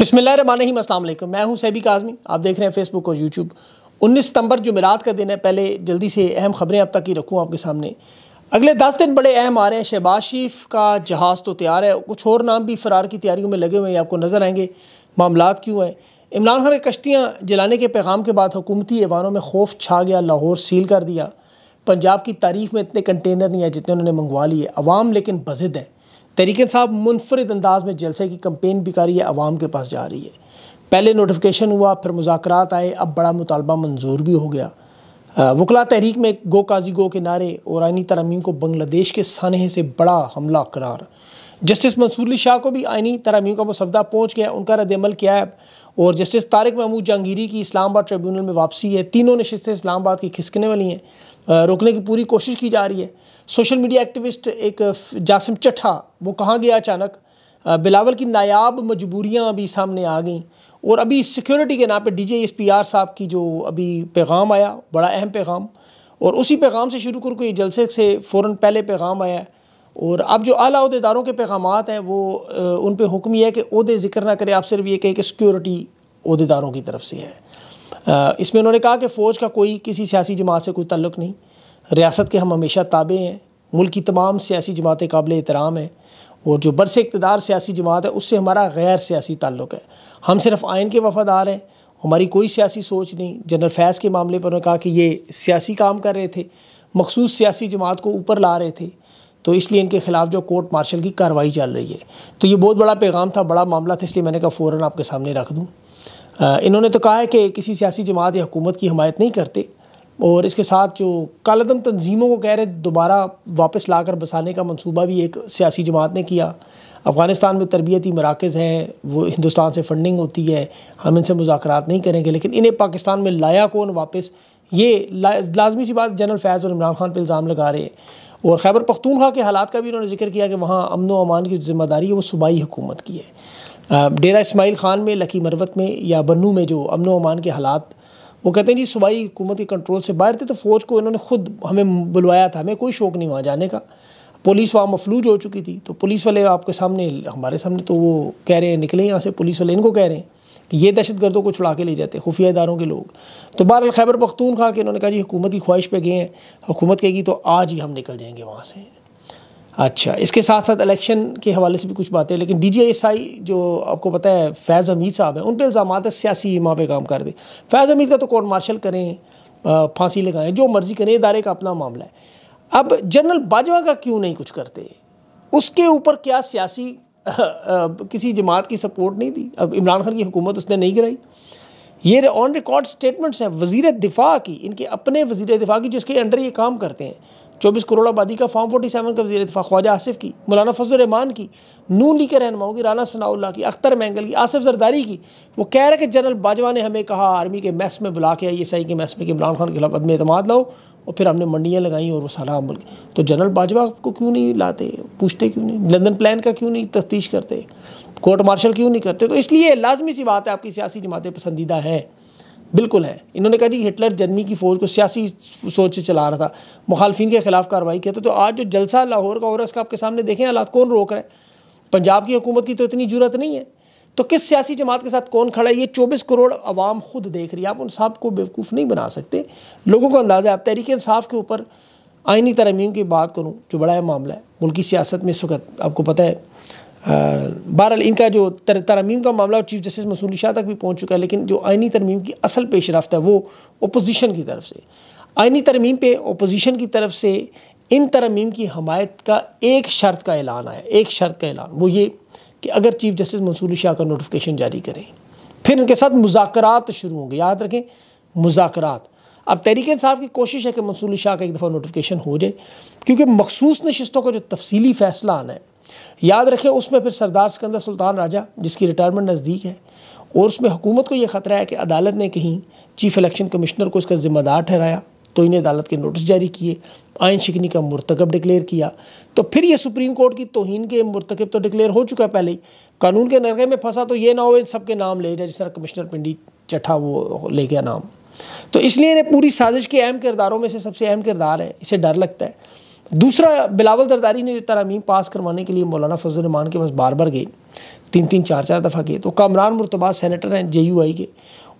بسم اللہ الرحمن الرحیم السلام علیکم میں ہوں سیبی کاظمی آپ دیکھ رہے ہیں فیس بک اور یوٹیوب انیس ستمبر جو کا دن ہے پہلے جلدی سے اہم خبریں اب تک ہی رکھوں آپ کے سامنے اگلے دس دن بڑے اہم آ رہے ہیں شہباز شیف کا جہاز تو تیار ہے کچھ اور نام بھی فرار کی تیاریوں میں لگے ہوئے ہیں آپ کو نظر آئیں گے معاملات کیوں ہیں عمران خان کشتیاں جلانے کے پیغام کے بعد حکومتی ایوانوں میں خوف چھا گیا لاہور سیل کر دیا پنجاب کی تاریخ میں اتنے کنٹینر نہیں ہیں جتنے انہوں نے منگوا لی ہے عوام لیکن بزد ہے تحریک صاحب منفرد انداز میں جلسے کی کمپین بھی کر رہی ہے عوام کے پاس جا رہی ہے پہلے نوٹفکیشن ہوا پھر مذاکرات آئے اب بڑا مطالبہ منظور بھی ہو گیا وکلا تحریک میں گو قاضی گو کے نعرے اور آئینی ترامیم کو بنگلہ دیش کے سانحے سے بڑا حملہ قرار جسٹس منصور علی شاہ کو بھی آئینی ترامیم کا مسودہ پہنچ گیا ان کا رد عمل کیا ہے اور جسٹس طارق محمود جہانگیری کی اسلام آباد ٹریبیونل میں واپسی ہے تینوں نشستیں اسلام آباد کی کھسکنے والی ہیں روکنے کی پوری کوشش کی جا رہی ہے سوشل میڈیا ایکٹیوسٹ ایک جاسم چٹھا وہ کہاں گیا اچانک بلاول کی نایاب مجبوریاں ابھی سامنے آ گئیں اور ابھی سیکیورٹی کے نام پہ D J S P R صاحب کی جو ابھی پیغام آیا بڑا اہم پیغام اور اسی پیغام سے شروع کر کے جلسے سے فوراً پہلے پیغام آیا ہے اور اب جو اعلیٰ عہدیداروں کے پیغامات ہیں وہ ان پہ یہ ہے کہ عہدے ذکر نہ کرے آپ صرف یہ بھی کہ سیکیورٹی عہدیداروں کی طرف سے ہے اس میں انہوں نے کہا کہ فوج کا کوئی کسی سیاسی جماعت سے کوئی تعلق نہیں ریاست کے ہم ہمیشہ تابع ہیں ملک کی تمام سیاسی جماعتیں قابل احترام ہیں اور جو برس اقتدار سیاسی جماعت ہے اس سے ہمارا غیر سیاسی تعلق ہے ہم صرف آئین کے وفادار ہیں ہماری کوئی سیاسی سوچ نہیں جنرل فیض کے معاملے پر انہوں نے کہا کہ یہ سیاسی کام کر رہے تھے مخصوص سیاسی جماعت کو اوپر لا رہے تھے تو اس لیے ان کے خلاف جو کورٹ مارشل کی کارروائی چل رہی ہے تو یہ بہت بڑا پیغام تھا بڑا معاملہ تھا اس لیے میں نے کہا فوراً آپ کے سامنے رکھ دوں انہوں نے تو کہا ہے کہ کسی سیاسی جماعت یا حکومت کی حمایت نہیں کرتے اور اس کے ساتھ جو کالدم تنظیموں کو کہہ رہے دوبارہ واپس لا کر بسانے کا منصوبہ بھی ایک سیاسی جماعت نے کیا افغانستان میں تربیتی مراکز ہیں وہ ہندوستان سے فنڈنگ ہوتی ہے ہم ان سے مذاکرات نہیں کریں گے لیکن انہیں پاکستان میں لایا کون واپس یہ لازمی سی بات جنرل فیض اور عمران خان پہ الزام لگا رہے ہیں اور خیبر پختونخوا کے حالات کا بھی انہوں نے ذکر کیا کہ وہاں امن و امان کی ذمہ داری ہے وہ صوبائی حکومت کی ہے ڈیرہ اسماعیل خان میں لکی مروت میں یا بنو میں جو امن و امان کے حالات وہ کہتے ہیں جی صوبائی حکومت کے کنٹرول سے باہر تھے تو فوج کو انہوں نے خود ہمیں بلوایا تھا ہمیں کوئی شوق نہیں وہاں جانے کا پولیس وہاں مفلوج ہو چکی تھی تو پولیس والے آپ کے سامنے ہمارے سامنے تو وہ کہہ رہے ہیں نکلے یہاں سے پولیس والے ان کو کہہ رہے ہیں کہ یہ دہشت گردوں کو چھڑا کے لے جاتے خفیہ اداروں کے لوگ تو بہر الخیبر پختونخوا کے انہوں نے کہا جی حکومت کی خواہش پہ گئے ہیں حکومت کہے گی تو آج ہی ہم نکل جائیں گے وہاں سے اچھا اس کے ساتھ ساتھ الیکشن کے حوالے سے بھی کچھ باتیں لیکن ڈی جی ایس آئی جو آپ کو پتا ہے فیض حمید صاحب ہیں ان پہ الزامات ہے سیاسی ماں پہ کام کر دیں فیض حمید کا تو کورٹ مارشل کریں پھانسی لگائیں جو مرضی کریں ادارے کا اپنا معاملہ ہے اب جنرل باجوہ کا کیوں نہیں کچھ کرتے اس کے اوپر کیا سیاسی کسی جماعت کی سپورٹ نہیں دی اب عمران خان کی حکومت اس نے نہیں گرائی یہ آن ریکارڈ سٹیٹمنٹس ہیں وزیر دفاع کی ان کے اپنے وزیر دفاع کی جس کے انڈر یہ کام کرتے ہیں چوبیس کروڑ آبادی کا فارم فورٹی سیون کا وزیر دفاع خواجہ آصف کی مولانا فضل الرحمان کی نون لی کے رہنماؤں کی رانا ثناء اللہ کی اختر مینگل کی آصف زرداری کی وہ کہہ رہے کہ جنرل باجوہ نے ہمیں کہا آرمی کے میس میں بلا کے آئی ایس آئی کے میں کہ عمران خان کے خلاف عدم اعتماد لاؤ اور پھر ہم نے منڈیاں لگائیں اور وہ سارا کی تو جنرل باجوہ کو کیوں نہیں لاتے پوچھتے کیوں نہیں لندن پلان کا کیوں نہیں تفتیش کرتے کورٹ مارشل کیوں نہیں کرتے تو اس لیے لازمی سی بات ہے آپ کی سیاسی جماعتیں پسندیدہ ہیں بالکل ہے انہوں نے کہا جی ہٹلر جنمی کی فوج کو سیاسی سوچ سے چلا رہا تھا مخالفین کے خلاف کارروائی کیا تھا تو آج جو جلسہ لاہور کا اس کا آپ کے سامنے دیکھیں حالات کون روک رہے ہیں پنجاب کی حکومت کی تو اتنی جورت نہیں ہے تو کس سیاسی جماعت کے ساتھ کون کھڑا ہے یہ چوبیس کروڑ عوام خود دیکھ رہی ہے آپ ان صاحب کو بیوقوف نہیں بنا سکتے لوگوں کا اندازہ ہے آپ تحریک انصاف کے اوپر آئینی ترمیم کی بات کروں جو بڑا ہے معاملہ ہے ملکی سیاست میں اس وقت آپ کو پتہ ہے بہرحال ان کا جو ترمیم کا معاملہ چیف جسٹس مسعود شاہ تک بھی پہنچ چکا ہے لیکن جو آئینی ترمیم کی اصل پیش رفت ہے وہ اپوزیشن کی طرف سے آئینی ترمیم پہ اپوزیشن کی طرف سے ان ترمیم کی حمایت کا ایک شرط کا اعلان آیا ایک شرط کا اعلان وہ یہ کہ اگر چیف جسٹس منصور شاہ کا نوٹفکیشن جاری کریں پھر ان کے ساتھ مذاکرات شروع ہوں گے یاد رکھیں مذاکرات اب تحریک انصاف کی کوشش ہے کہ منصور شاہ کا ایک دفعہ نوٹفکیشن ہو جائے کیونکہ مخصوص نشستوں کا جو تفصیلی فیصلہ آنا ہے یاد رکھیں اس میں پھر سردار سکندر سلطان راجہ جس کی ریٹائرمنٹ نزدیک ہے اور اس میں حکومت کو یہ خطرہ ہے کہ عدالت نے کہیں چیف الیکشن کمشنر کو اس کا ذمہ دار ٹھہرایا تو انہیں عدالت کے نوٹس جاری کیے آئین شکنی کا مرتکب ڈکلیئر کیا تو پھر یہ سپریم کورٹ کی توہین کے مرتکب تو ڈکلیئر ہو چکا ہے پہلے ہی قانون کے نرغے میں پھنسا تو یہ نہ ہو سب کے نام لے جائے جس طرح کمشنر پنڈی چٹھا وہ لے گیا نام تو اس لیے انہیں پوری سازش کے اہم کرداروں میں سے سب سے اہم کردار ہے اسے ڈر لگتا ہے دوسرا بلاول درداری نے ترامیم پاس کروانے کے لیے مولانا فضل الرحمان کے پاس بار بار گئے تین تین چار چار دفعہ گئے تو کامران مرتبہ سینیٹر ہیں جے یو آئی کے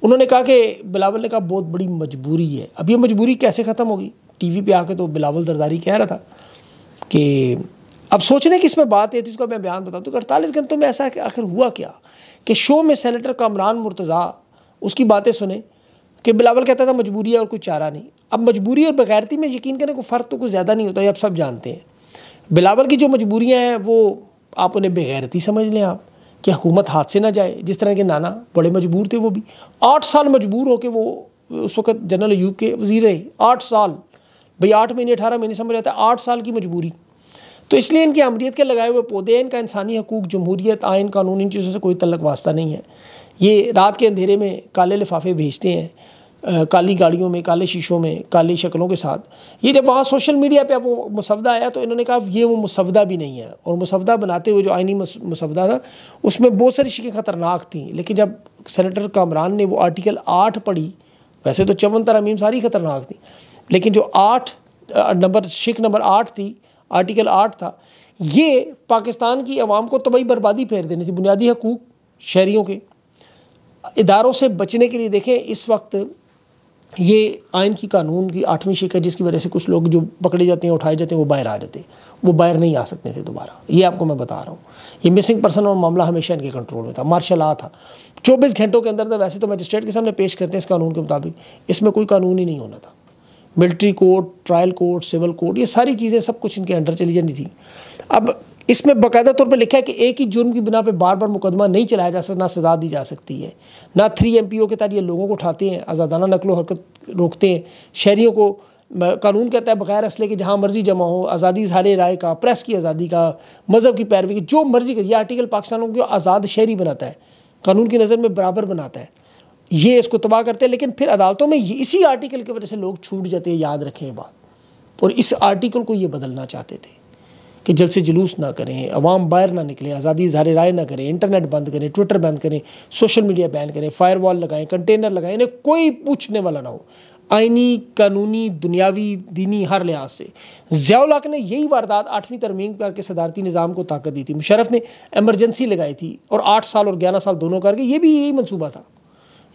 انہوں نے کہا کہ بلاول نے کہا بہت بڑی مجبوری ہے اب یہ مجبوری کیسے ختم ہوگی ٹی وی پہ آ کے تو بلاول درداری کہہ رہا تھا کہ اب سوچنے کی اس میں بات یہ تھی اس کو میں بیان بتاؤں کہ اڑتالیس گھنٹوں میں ایسا ہے کہ آخر ہوا کیا کہ شو میں سینیٹر کامران مرتضیٰ اس کی باتیں سنیں کہ بلاول کہتا تھا مجبوری ہے اور کوئی چارہ نہیں اب مجبوری اور بغیرتی میں یقین کرنے کو فرق تو کچھ زیادہ نہیں ہوتا یہ اب سب جانتے ہیں بلاول کی جو مجبوریاں ہیں وہ آپ انہیں بغیرتی سمجھ لیں آپ کہ حکومت ہاتھ سے نہ جائے جس طرح کے نانا بڑے مجبور تھے وہ بھی آٹھ سال مجبور ہو کے وہ اس وقت جنرل ایوب کے وزیر رہے آٹھ سال بھئی آٹھ مہینے اٹھارہ مہینے سمجھ رہتا ہے آٹھ سال کی مجبوری تو اس لیے ان کی امریت کے لگائے ہوئے پودے ان کا انسانی حقوق جمہوریت آئین قانون ان چیزوں سے کوئی تلق واسطہ نہیں ہے یہ رات کے اندھیرے میں کالے لفافے بھیجتے ہیں کالی گاڑیوں میں کالے شیشوں میں کالی شکلوں کے ساتھ یہ جب وہاں سوشل میڈیا پہ اب وہ مسودہ آیا تو انہوں نے کہا یہ وہ مسودہ بھی نہیں ہے اور مسودہ بناتے ہوئے جو آئینی مسودہ تھا اس میں بہت ساری شکیں خطرناک تھیں لیکن جب سینیٹر کامران نے وہ آرٹیکل آٹھ پڑھی ویسے تو چون ترامیم ساری خطرناک تھیں لیکن جو آٹھ نمبر شک نمبر آٹھ تھی آرٹیکل آٹھ تھا یہ پاکستان کی عوام کو طبعی بربادی پھیر دینے تھی بنیادی حقوق شہریوں کے اداروں سے بچنے کے لیے دیکھیں اس وقت یہ آئین کی قانون کی آٹھویں ہے جس کی وجہ سے کچھ لوگ جو پکڑے جاتے ہیں اٹھائے جاتے ہیں وہ باہر آ جاتے ہیں وہ باہر نہیں آ سکتے تھے دوبارہ یہ آپ کو میں بتا رہا ہوں یہ مسنگ پرسن اور معاملہ ہمیشہ ان کے کنٹرول میں تھا مارشل لا تھا چوبیس گھنٹوں کے اندر تھا ویسے تو مجسٹریٹ کے سامنے پیش کرتے ہیں اس قانون کے مطابق اس میں کوئی قانون ہی نہیں ہونا تھا military court trial court civil court یہ ساری چیزیں سب کچھ ان کے انڈر چلی جانی تھیں اب اس میں باقاعدہ طور پہ لکھا ہے کہ ایک ہی جرم کی بنا پہ بار بار مقدمہ نہیں چلایا جا سکتا نہ سزا دی جا سکتی ہے نہ تھری ایم پی او کے تحت یہ لوگوں کو اٹھاتے ہیں آزادانہ نقل و حرکت روکتے ہیں شہریوں کو قانون کہتا ہے بغیر اسلحے کے جہاں مرضی جمع ہو آزادی اظہار رائے کا پریس کی آزادی کا مذہب کی پیروی کی جو مرضی یہ آرٹیکل پاکستانوں کو آزاد شہری بناتا ہے قانون کی نظر میں برابر بناتا ہے یہ اس کو تباہ کرتے ہیں لیکن پھر عدالتوں میں اسی آرٹیکل کی وجہ سے لوگ چھوٹ جاتے ہیں یاد رکھیں یہ بات اور اس آرٹیکل کو یہ بدلنا چاہتے تھے کہ جل سے جلوس نہ کریں عوام باہر نہ نکلیں آزادی اظہار رائے نہ کریں انٹرنیٹ بند کریں ٹویٹر بند کریں سوشل میڈیا بین کریں فائر وال لگائیں کنٹینر لگائیں انہیں کوئی پوچھنے والا نہ ہو آئینی قانونی دنیاوی دینی ہر لحاظ سے ضیاء الحق نے یہی واردات آٹھویں ترمیم کر کے صدارتی نظام کو طاقت دی تھی مشرف نے ایمرجنسی لگائی تھی اور آٹھ سال اور گیارہ سال دونوں کر کے یہ بھی یہی منصوبہ تھا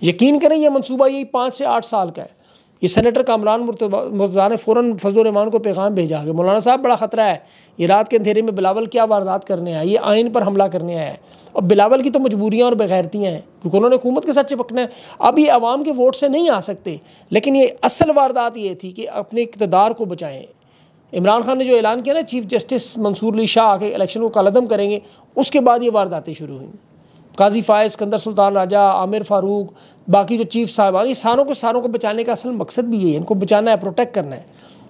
یقین کریں یہ منصوبہ یہی پانچ سے آٹھ سال کا ہے یہ سینیٹر کامران مرتضیٰ نے فوراً فضل الرحمان کو پیغام بھیجا کہ مولانا صاحب بڑا خطرہ ہے یہ رات کے اندھیرے میں بلاول کیا واردات کرنے آئے یہ آئین پر حملہ کرنے آیا ہے اور بلاول کی تو مجبوریاں اور بغیرتیاں ہیں کیونکہ انہوں نے حکومت کے ساتھ چپکنا ہے یہ عوام کے ووٹ سے نہیں آ سکتے لیکن یہ اصل واردات یہ تھی کہ اپنے اقتدار کو بچائیں عمران خان نے جو اعلان کیا نا چیف جسٹس منصور علی شاہ کے الیکشن کو کالعدم کریں گے اس کے بعد یہ وارداتیں شروع ہوئیں قاضی فائز کندر سلطان راجہ عامر فاروق باقی جو چیف صاحب یہ ساروں کو ساروں کو بچانے کا اصل مقصد بھی یہ ہے ان کو بچانا ہے پروٹیکٹ کرنا ہے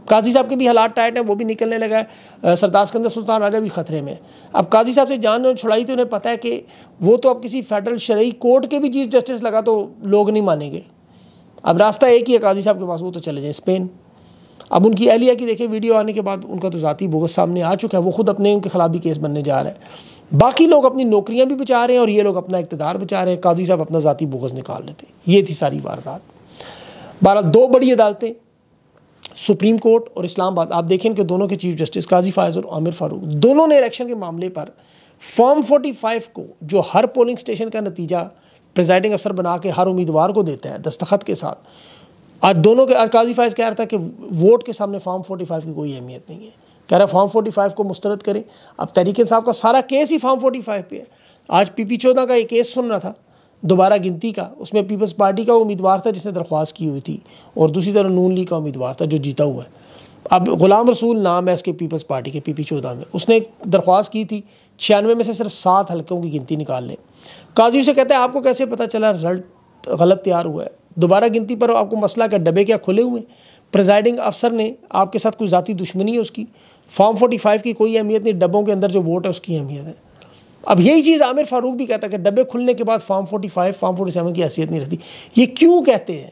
قاضی صاحب کے بھی حالات ٹائٹ ہیں وہ بھی نکلنے لگا ہے کندر سلطان راجہ بھی خطرے میں اب قاضی صاحب سے جان چھڑائی تھی انہیں پتہ ہے کہ وہ تو اب کسی فیڈرل شرعی کورٹ کے بھی چیف جسٹس لگا تو لوگ نہیں مانیں گے اب راستہ ایک ہی ہے قاضی صاحب کے پاس وہ تو چلے جائیں اسپین اب ان کی اہلیہ کی دیکھیں ویڈیو آنے کے بعد ان کا تو ذاتی بغض سامنے آ چکا ہے وہ خود اپنے ان کے خلاف بھی کیس بننے جا رہا ہے باقی لوگ اپنی نوکریاں بھی بچا رہے ہیں اور یہ لوگ اپنا اقتدار بچا رہے ہیں قاضی صاحب اپنا ذاتی بغض نکال لیتے ہیں یہ تھی ساری واردات بہرحال دو بڑی عدالتیں سپریم کورٹ اور اسلام آباد آپ دیکھیں کہ دونوں کے چیف جسٹس قاضی فائز اور عامر فاروق دونوں نے الیکشن کے معاملے پر فارم فورٹی فائیو کو جو ہر پولنگ سٹیشن کا نتیجہ پریزائڈنگ افسر بنا کے ہر امیدوار کو دیتا ہے دستخط کے ساتھ آج دونوں کے قاضی فائز کہہ رہا تھا کہ ووٹ کے سامنے فارم فورٹی فائیو کی کوئی اہمیت نہیں ہے کہہ ہے فارم فورٹی فائیو کو مسترد کریں اب تحریک صاحب کا سارا کیس ہی فارم فورٹی فائیو پہ ہے آج پی پی چودہ کا ایک کیس سن رہا تھا دوبارہ گنتی کا اس میں پیپلز پارٹی کا امیدوار تھا جس نے درخواست کی ہوئی تھی اور دوسری طرح نون لیگ کا امیدوار تھا جو جیتا ہوا ہے اب غلام رسول نام ہے اس کے پیپلز پارٹی کے پی پی چودہ میں اس نے ایک درخواست کی تھی چھیانوے میں سے صرف سات حلقوں کی گنتی نکال لیں قاضی سے کہتا ہے آپ کو کیسے پتا چلا رزلٹ غلط تیار ہوا ہے دوبارہ گنتی پر آپ کو مسئلہ کیا ڈبے کیا کھلے ہوئے ہیں پریزائیڈنگ افسر نے آپ کے ساتھ کچھ ذاتی دشمنی ہے اس کی فارم فورٹی فائیو کی کوئی اہمیت نہیں ڈبوں کے اندر جو ووٹ ہے اس کی اہمیت ہے اب یہی چیز عامر فاروق بھی کہتا ہے کہ ڈبے کھلنے کے بعد form forty five form forty seven کی حیثیت نہیں رہتی یہ کیوں کہتے ہیں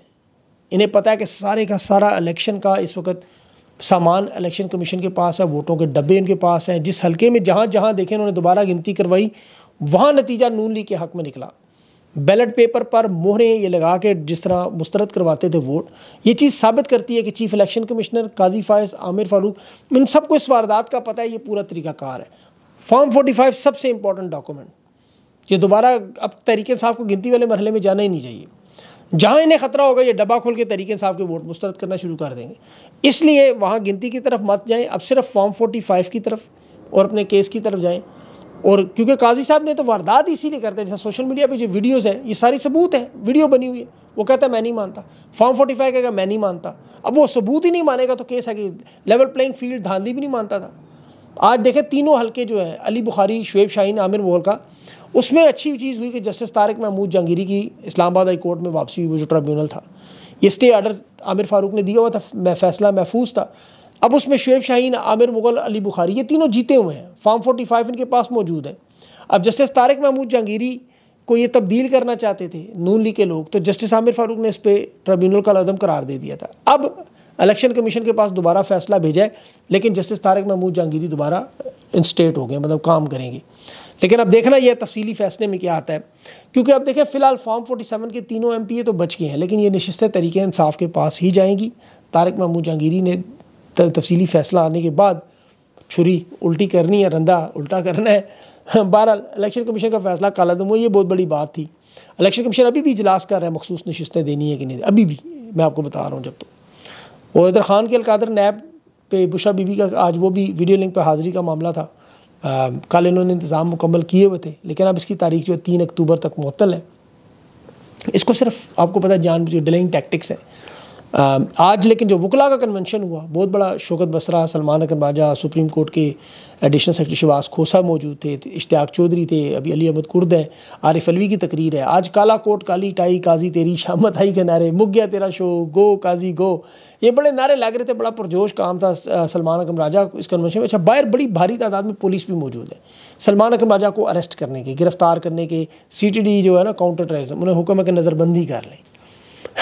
انہیں پتا ہے کہ سارے کا سارا الیکشن کا اس وقت سامان الیکشن کمیشن کے پاس ہے ووٹوں کے ڈبے ان کے پاس ہیں جس حلقے میں جہاں جہاں دیکھیں انہوں نے دوبارہ گنتی کروائی وہاں نتیجہ نون لیگ کے حق میں نکلا بیلٹ پیپر پر مہریں یہ لگا کے جس طرح مسترد کرواتے تھے ووٹ یہ چیز ثابت کرتی ہے کہ چیف الیکشن کمشنر قاضی فائز عامر فاروق ان سب کو اس واردات کا پتہ ہے یہ پورا طریقہ کار ہے فارم فورٹی فائیو سب سے امپورٹنٹ ڈاکومنٹ یہ دوبارہ اب تحریک صاحب کو گنتی والے مرحلے میں جانا ہی نہیں چاہیے جہاں انہیں خطرہ ہوگا یہ ڈبا کھول کے تحریک صاحب کے ووٹ مسترد کرنا شروع کر دیں گے اس لیے وہاں گنتی کی طرف مت جائیں اب صرف فارم فورٹی فائیو کی طرف اور اپنے کیس کی طرف جائیں اور کیونکہ قاضی صاحب نے تو واردات اسی لیے کرتے ہیں جیسے سوشل میڈیا پہ جو ویڈیوز ہیں یہ ساری ثبوت ہیں ویڈیو بنی ہوئی ہے وہ کہتا ہے میں نہیں مانتا فورٹی فائیو کہے گا میں نہیں مانتا اب وہ ثبوت ہی نہیں مانے گا تو کیس ہے کہ لیول پلینگ فیلڈ دھاندھی بھی نہیں مانتا تھا آج دیکھیں تینوں حلقے جو ہیں علی بخاری شعیب شاہین عامر مول کا اس میں اچھی چیز ہوئی کہ جسٹس طارق محمود جہانگیری کی اسلام آباد ہائی کورٹ میں واپسی ہوئی وہ جو ٹریبیونل تھا یہ اسٹے آرڈر عامر فاروق نے دیا ہوا تھا میں فیصلہ محفوظ تھا اب اس میں شعیب شاہین عامر مغل علی بخاری یہ تینوں جیتے ہوئے ہیں فارم فورٹی فائیو ان کے پاس موجود ہے اب جسٹس طارق محمود جہانگیری کو یہ تبدیل کرنا چاہتے تھے نون لی کے لوگ تو جسٹس عامر فاروق نے اس پہ ٹریبیونل کا قدم قرار دے دیا تھا اب الیکشن کمیشن کے پاس دوبارہ فیصلہ بھیجائے لیکن جسٹس طارق محمود جہانگیری دوبارہ انسٹیٹ ہو گئے مطلب کام کریں گے لیکن اب دیکھنا یہ تفصیلی فیصلے میں کیا آتا ہے کیونکہ اب دیکھیں فی الحال فارم فورٹی سیون کے تینوں ایم پی اے تو بچ گئے ہیں لیکن یہ نشستیں طریقے انصاف کے پاس ہی جائیں گی طارق محمود جہانگیری نے تفصیلی فیصلہ آنے کے بعد چھری الٹی کرنی ہے رندھا الٹا کرنا ہے بہرحال الیکشن کمیشن کا فیصلہ کالا دم ہو یہ بہت بڑی بات تھی الیکشن کمیشن ابھی بھی اجلاس کر رہا ہے مخصوص نشستیں دینی ہے کہ نہیں ابھی بھی میں آپ کو بتا رہا ہوں جب تو اور ادھر خان کے القادر نیب پہ بشا بی بی کا آج وہ بھی ویڈیو لنک پہ حاضری کا معاملہ تھا کل انہوں نے انتظام مکمل کیے ہوئے تھے لیکن اب اس کی تاریخ جو ہے تین اکتوبر تک معطل ہے اس کو صرف آپ کو پتا جان بوجھ ڈلنگ ٹیکٹکس ہیں آج لیکن جو وکلا کا کنونشن ہوا بہت بڑا شوکت بسرہ سلمان اکر باجا سپریم کورٹ کے ایڈیشنل سیکٹری شباز کھوسا موجود تھے اشتیاق چودھری تھے ابھی علی احمد کرد ہے عارف الوی کی تقریر ہے آج کالا کوٹ کالی ٹائی کازی تیری شامت آئی کے نعرے مگ گیا تیرا شو گو کازی گو یہ بڑے نعرے لگ رہے تھے بڑا پرجوش کام تھا سلمان اکرم راجہ اس کنونشن میں اچھا باہر بڑی بھاری تعداد میں پولیس بھی موجود ہے سلمان اکرم راجہ کو اریسٹ کرنے کے گرفتار کرنے کے سی ٹی ڈی جو ہے نا کاؤنٹر انہیں حکم ہے کہ نظر بندی کر لیں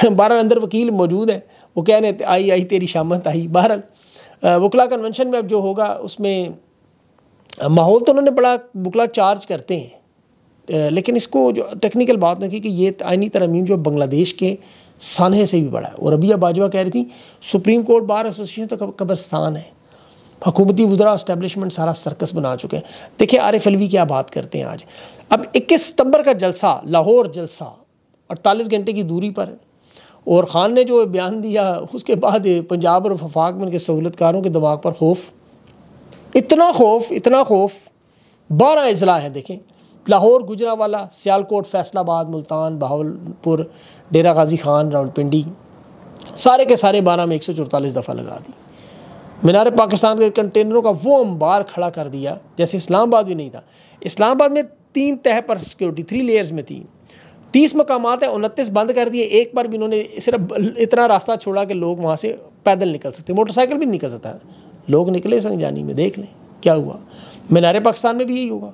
بہرحال اندر وکیل موجود ہیں وہ کہہ رہے ہیں آئی آئی تیری شامت آئی بہرحال وکلا کنونشن میں اب جو ہوگا اس میں ماحول تو انہوں نے بڑا وکلا چارج کرتے ہیں لیکن اس کو جو ٹیکنیکل بات نہ کی کہ یہ آئینی ترمیم جو بنگلہ دیش کے سانحے سے بھی بڑا ہے اور ربیہ باجوہ کہہ رہی تھی سپریم کورٹ بار ایسوسیشن تو قبرستان ہے حکومتی وزراء اسٹیبلشمنٹ سارا سرکس بنا چکے ہیں دیکھیں عارف علوی کیا بات کرتے ہیں آج اب اکیس ستمبر کا جلسہ لاہور جلسہ اڑتالیس گھنٹے کی دوری پر اور خان نے جو بیان دیا اس کے بعد پنجاب اور وفاق میں ان کے سہولت کاروں کے دماغ پر خوف اتنا خوف اتنا خوف بارہ اضلاع ہیں دیکھیں لاہور گجرا والا سیالکوٹ فیصل آباد ملتان بہاول پور ڈیرہ غازی خان راولپنڈی پنڈی سارے کے سارے بارہ میں ایک سو چورتالیس دفعہ لگا دی مینار پاکستان کے کنٹینروں کا وہ امبار کھڑا کر دیا جیسے اسلام آباد بھی نہیں تھا اسلام آباد میں تین تہہ پر سیکیورٹی تھری لیئرز میں تھی تیس مقامات ہیں انتیس بند کر دیے ایک بار بھی انہوں نے صرف اتنا راستہ چھوڑا کہ لوگ وہاں سے پیدل نکل سکتے موٹر سائیکل بھی نکل سکتا ہے لوگ نکلے سنگ جانی میں دیکھ لیں کیا ہوا مینارے پاکستان میں بھی یہی ہوگا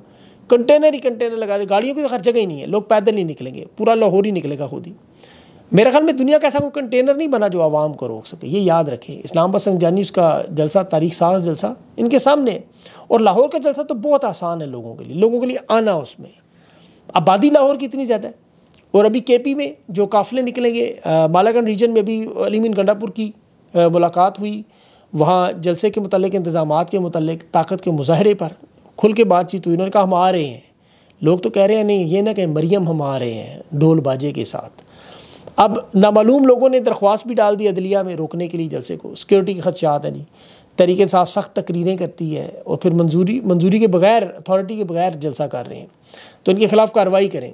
کنٹینر ہی کنٹینر لگا دے گاڑیوں کی ہر جگہ ہی نہیں ہے لوگ پیدل ہی نکلیں گے پورا لاہور ہی نکلے گا خود ہی میرے خیال میں دنیا کا ایسا کنٹینر نہیں بنا جو عوام کو روک سکے یہ یاد رکھے اسلام آباد جانی اس کا جلسہ تاریخ ساز جلسہ ان کے سامنے اور لاہور کا جلسہ تو بہت آسان ہے لوگوں کے لیے لوگوں کے لیے آنا اس میں آبادی لاہور کی اتنی زیادہ ہے اور ابھی کے پی میں جو قافلے نکلیں گے بالاگن ریجن میں ابھی علیمین گنڈاپور گنڈا پور کی ملاقات ہوئی وہاں جلسے کے متعلق انتظامات کے متعلق طاقت کے مظاہرے پر کھل کے بات چیت ہوئی انہوں نے کہا ہم آ رہے ہیں لوگ تو کہہ رہے ہیں نہیں یہ نہ کہیں مریم ہم آ رہے ہیں ڈھول باجے کے ساتھ اب نامعلوم لوگوں نے درخواست بھی ڈال دی عدلیہ میں روکنے کے لیے جلسے کو سیکیورٹی کے خدشات ہیں جی طریقے انصاف سخت تقریریں کرتی ہے اور پھر منظوری منظوری کے بغیر اتھارٹی کے بغیر جلسہ کر رہے ہیں تو ان کے خلاف کارروائی کریں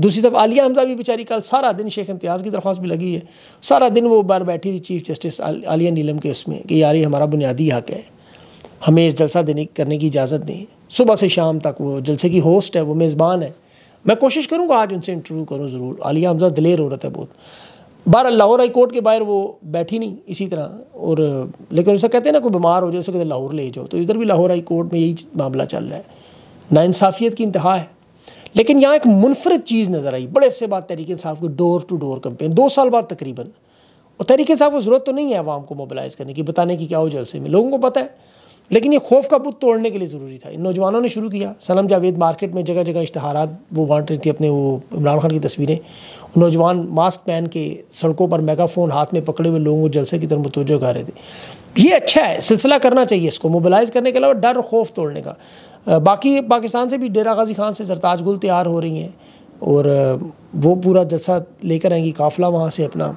دوسری طرف عالیہ حمزہ بھی بیچاری کل سارا دن شیخ امتیاز کی درخواست بھی لگی ہے سارا دن وہ بار بیٹھی رہی چیف جسٹس عالیہ نیلم کے اس میں کہ یار یہ ہمارا بنیادی حق ہے ہمیں اس جلسہ دینے کرنے کی اجازت نہیں صبح سے شام تک وہ جلسے کی ہوسٹ ہے وہ میزبان ہے میں کوشش کروں گا آج ان سے انٹرویو کروں ضرور عالیہ حمزہ دلیر عورت ہے بہت بار لاہور ہائی کورٹ کے باہر وہ بیٹھی نہیں اسی طرح اور لیکن اسے کہتے ہیں نا کوئی بیمار ہو جائے اسے کہتے ہیں لاہور لے جاؤ تو ادھر بھی لاہور ہائی کورٹ میں یہی معاملہ چل رہا ہے نا انصافیت کی انتہا ہے لیکن یہاں ایک منفرد چیز نظر آئی بڑے عرصے بعد تحریک انصاف کی ڈور ٹو ڈور کمپین دو سال بعد تقریباً اور تحریک انصاف کو ضرورت تو نہیں ہے عوام کو موبلائز کرنے کی بتانے کی کیا ہو جلسے میں لوگوں کو پتہ ہے لیکن یہ خوف کا بت توڑنے کے لیے ضروری تھا ان نوجوانوں نے شروع کیا سلم جاوید مارکیٹ میں جگہ جگہ اشتہارات وہ بانٹ رہی تھی اپنے وہ عمران خان کی تصویریں نوجوان ماسک پہن کے سڑکوں پر میگا فون ہاتھ میں پکڑے ہوئے لوگوں کو جلسے کی طرف متوجہ کر رہے تھے یہ اچھا ہے سلسلہ کرنا چاہیے اس کو موبلائز کرنے کے علاوہ ڈر خوف توڑنے کا باقی پاکستان سے بھی ڈیرا غازی خان سے زرتاج گل تیار ہو رہی ہیں اور وہ پورا جلسہ لے کر آئیں گی قافلہ وہاں سے اپنا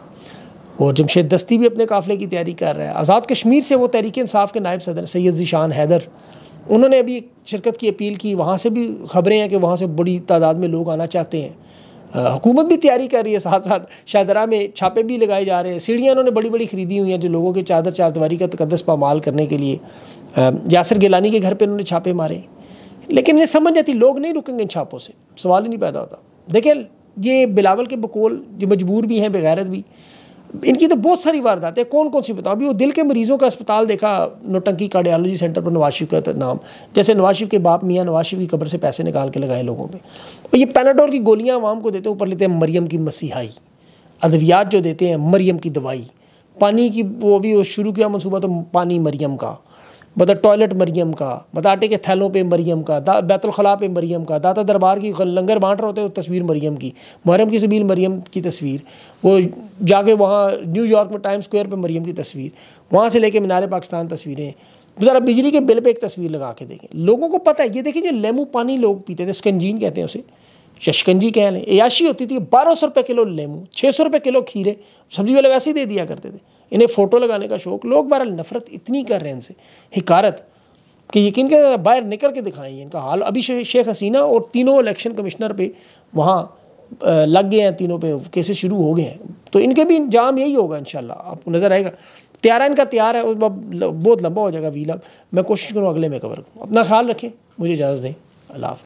اور جمشید دستی بھی اپنے قافلے کی تیاری کر رہا ہے آزاد کشمیر سے وہ تحریک انصاف کے نائب صدر سید ذیشان حیدر انہوں نے ابھی شرکت کی اپیل کی وہاں سے بھی خبریں ہیں کہ وہاں سے بڑی تعداد میں لوگ آنا چاہتے ہیں حکومت بھی تیاری کر رہی ہے ساتھ ساتھ شاہدرہ میں چھاپے بھی لگائے جا رہے ہیں سیڑھیاں انہوں نے بڑی بڑی خریدی ہوئی ہیں جو لوگوں کے چادر چاردواری کا تقدس پامال کرنے کے لیے یاسر گیلانی کے گھر پہ انہوں نے چھاپے مارے لیکن انہیں سمجھ جاتی لوگ نہیں رکیں گے ان چھاپوں سے سوال ہی نہیں پیدا ہوتا دیکھیں یہ بلاول کے بکول جو مجبور بھی ہیں بغیرت بھی ان کی تو بہت ساری وارداتیں کون کون سی بتاؤ ابھی وہ دل کے مریضوں کا اسپتال دیکھا نوٹنکی کارڈیالوجی سینٹر پر نواز شریف کا نام جیسے نواز شریف کے باپ میاں نواز شریف کی قبر سے پیسے نکال کے لگائے لوگوں پہ اور یہ پیناڈور کی گولیاں عوام کو دیتے ہیں اوپر لیتے ہیں مریم کی مسیحائی ادویات جو دیتے ہیں مریم کی دوائی پانی کی وہ ابھی شروع کیا منصوبہ تو پانی مریم کا بتا مطلب ٹوائلٹ مریم کا بتا مطلب آٹے کے تھیلوں پہ مریم کا بیت الخلاء پہ مریم کا داتا دربار کی لنگر بانٹ رہے ہوتے وہ تصویر مریم کی محرم کی سبیل مریم کی تصویر وہ جا کے وہاں نیو یارک میں ٹائم سکوئر پہ مریم کی تصویر وہاں سے لے کے مینار پاکستان تصویریں ذرا بجلی کے بل پہ ایک تصویر لگا کے دیکھیں لوگوں کو پتہ ہے یہ دیکھیں جو لیمو پانی لوگ پیتے تھے اسکنجین کہتے ہیں اسے ششکنجی کہہ لیں عیاشی ہوتی تھی بارہ سو روپے کلو لیمو چھ سو روپے کلو کھیرے سبزی والے ویسے ہی دے دیا کرتے تھے انہیں فوٹو لگانے کا شوق لوگ بہرحال نفرت اتنی کر رہے ہیں ان سے حکارت کہ یقین کے باہر نکل کے دکھائیں ان کا حال ابھی شیخ حسینہ اور تینوں الیکشن کمشنر پہ وہاں لگ گئے ہیں تینوں پہ کیسز شروع ہو گئے ہیں تو ان کے بھی انجام یہی ہوگا انشاءاللہ آپ کو نظر آئے گا تیارہ ان کا تیار ہے بہت لمبا ہو جائے گا ویلا میں کوشش کروں اگلے میں کور کروں اپنا خیال رکھیں مجھے اجازت دیں اللہ حافظ